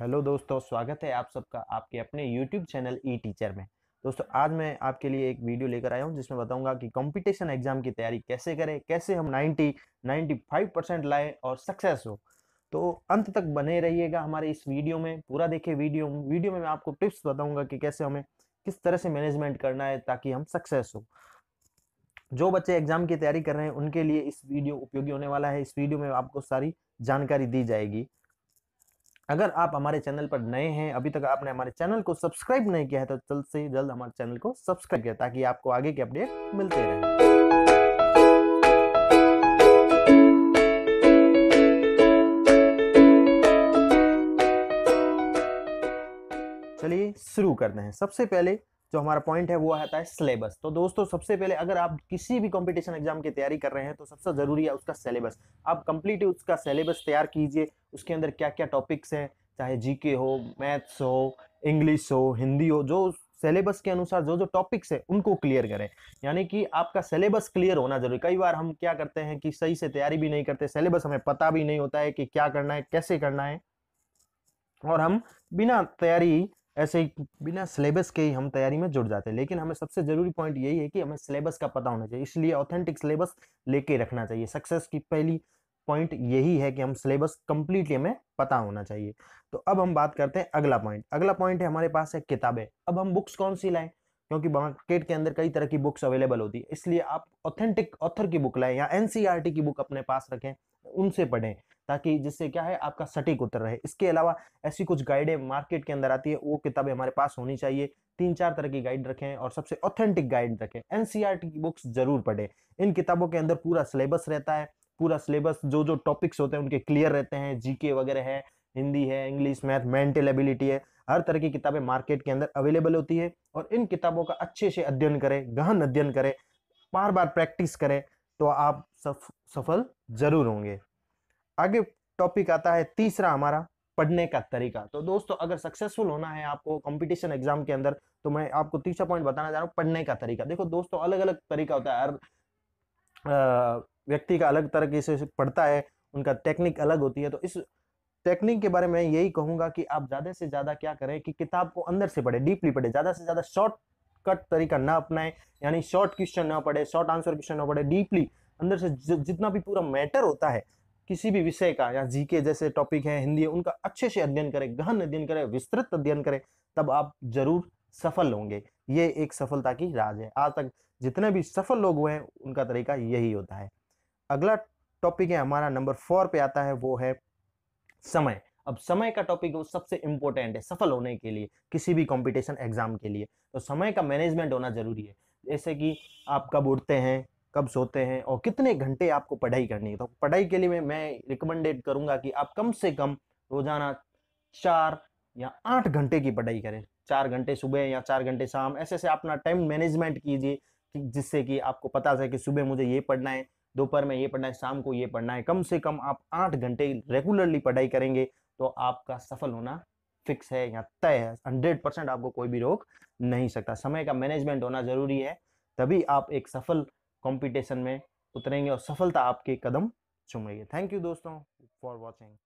hello दोस्तों स्वागत है आप सबका आपके अपने यूट्यूब चैनल ई टीचर में दोस्तों आज मैं आपके लिए एक वीडियो लेकर आया हूं जिसमें बताऊंगा कि कंपटीशन एग्जाम की तैयारी कैसे करें कैसे हम 90 95 परसेंट लाएँ और सक्सेस हो तो अंत तक बने रहिएगा हमारे इस वीडियो में पूरा देखे वीडियो वीडियो में मैं आपको टिप्स बताऊँगा कि कैसे हमें किस तरह से मैनेजमेंट करना है ताकि हम सक्सेस हो जो बच्चे एग्जाम की तैयारी कर रहे हैं उनके लिए इस वीडियो उपयोगी होने वाला है इस वीडियो में आपको सारी जानकारी दी जाएगी अगर आप हमारे चैनल पर नए हैं अभी तक आपने हमारे चैनल को सब्सक्राइब नहीं किया है तो जल्द से जल्द हमारे चैनल को सब्सक्राइब किया ताकि आपको आगे के अपडेट मिलते रहे चलिए शुरू करते हैं सबसे पहले जो हमारा पॉइंट है वो आता है सिलेबस तो दोस्तों सबसे पहले अगर आप किसी भी कंपटीशन एग्जाम की तैयारी कर रहे हैं तो सबसे ज़रूरी है उसका सिलेबस आप कंप्लीट उसका सिलेबस तैयार कीजिए उसके अंदर क्या क्या टॉपिक्स हैं चाहे जीके हो मैथ्स हो इंग्लिश हो हिंदी हो जो सिलेबस के अनुसार जो जो टॉपिक्स है उनको क्लियर करें यानी कि आपका सिलेबस क्लियर होना जरूरी कई बार हम क्या करते हैं कि सही से तैयारी भी नहीं करते सिलेबस हमें पता भी नहीं होता है कि क्या करना है कैसे करना है और हम बिना तैयारी ऐसे ही बिना सिलेबस के ही हम तैयारी में जुड़ जाते हैं लेकिन हमें सबसे ज़रूरी पॉइंट यही है कि हमें सिलेबस का पता होना चाहिए इसलिए ऑथेंटिक सिलेबस लेके रखना चाहिए सक्सेस की पहली पॉइंट यही है कि हम सिलेबस कम्प्लीटली हमें पता होना चाहिए तो अब हम बात करते हैं अगला पॉइंट अगला पॉइंट है हमारे पास है किताबें अब हम बुक्स कौन सी लाएँ क्योंकि मार्केट के अंदर कई तरह की बुक्स अवेलेबल होती है इसलिए आप ऑथेंटिक ऑथर की बुक लाएं या एन e की बुक अपने पास रखें उनसे पढ़ें ताकि जिससे क्या है आपका सटीक उत्तर रहे इसके अलावा ऐसी कुछ गाइडें मार्केट के अंदर आती है वो किताबें हमारे पास होनी चाहिए तीन चार तरह की गाइड रखें और सबसे ऑथेंटिक गाइड रखें एन e की बुक्स जरूर पढ़ें इन किताबों के अंदर पूरा सिलेबस रहता है पूरा सिलेबस जो जो टॉपिक्स होते हैं उनके क्लियर रहते हैं जीके वगैरह है हिंदी है इंग्लिश मैथ मेंटल एबिलिटी है हर तरह की किताबें मार्केट के अंदर अवेलेबल होती है और इन किताबों का अच्छे से अध्ययन करें गहन अध्ययन करें बार बार प्रैक्टिस करें तो आप सफ, सफल जरूर होंगे आगे टॉपिक आता है तीसरा हमारा पढ़ने का तरीका तो दोस्तों अगर सक्सेसफुल होना है आपको कंपटीशन एग्जाम के अंदर तो मैं आपको तीसरा पॉइंट बताना चाह रहा हूँ पढ़ने का तरीका देखो दोस्तों अलग अलग तरीका होता है हर व्यक्ति का अलग तरीके से पढ़ता है उनका टेक्निक अलग होती है तो इस टेक्निक के बारे में यही कहूंगा कि आप ज्यादा से ज्यादा क्या करें कि किताब को अंदर से पढ़े डीपली पढ़े ज्यादा से ज्यादा शॉर्ट कट तरीका ना अपनाएं यानी शॉर्ट क्वेश्चन ना पढ़े शॉर्ट आंसर क्वेश्चन ना पढ़े डीपली अंदर से जितना भी पूरा मैटर होता है किसी भी विषय का या जीके जैसे टॉपिक है हिंदी है उनका अच्छे से अध्ययन करें गहन अध्ययन करें विस्तृत अध्ययन करें तब आप जरूर सफल होंगे ये एक सफलता की राज है आज तक जितने भी सफल लोग हुए हैं उनका तरीका यही होता है अगला टॉपिक है हमारा नंबर फोर पे आता है वो है समय अब समय का टॉपिक वो सबसे इंपॉर्टेंट है सफल होने के लिए किसी भी कॉम्पिटिशन एग्जाम के लिए तो समय का मैनेजमेंट होना जरूरी है जैसे कि आप कब उठते हैं कब सोते हैं और कितने घंटे आपको पढ़ाई करनी है तो पढ़ाई के लिए मैं रिकमेंडेड करूंगा कि आप कम से कम रोजाना चार या आठ घंटे की पढ़ाई करें चार घंटे सुबह या चार घंटे शाम ऐसे ऐसे अपना टाइम मैनेजमेंट कीजिए जिससे कि आपको पता चले कि सुबह मुझे ये पढ़ना है दोपहर में ये पढ़ना है शाम को ये पढ़ना है कम से कम आप आठ घंटे रेगुलरली पढ़ाई करेंगे तो आपका सफल होना फिक्स है या तय है हंड्रेड परसेंट आपको कोई भी रोक नहीं सकता समय का मैनेजमेंट होना जरूरी है तभी आप एक सफल कॉम्पिटिशन में उतरेंगे और सफलता आपके कदम चुम रही है थैंक यू दोस्तों फॉर वॉचिंग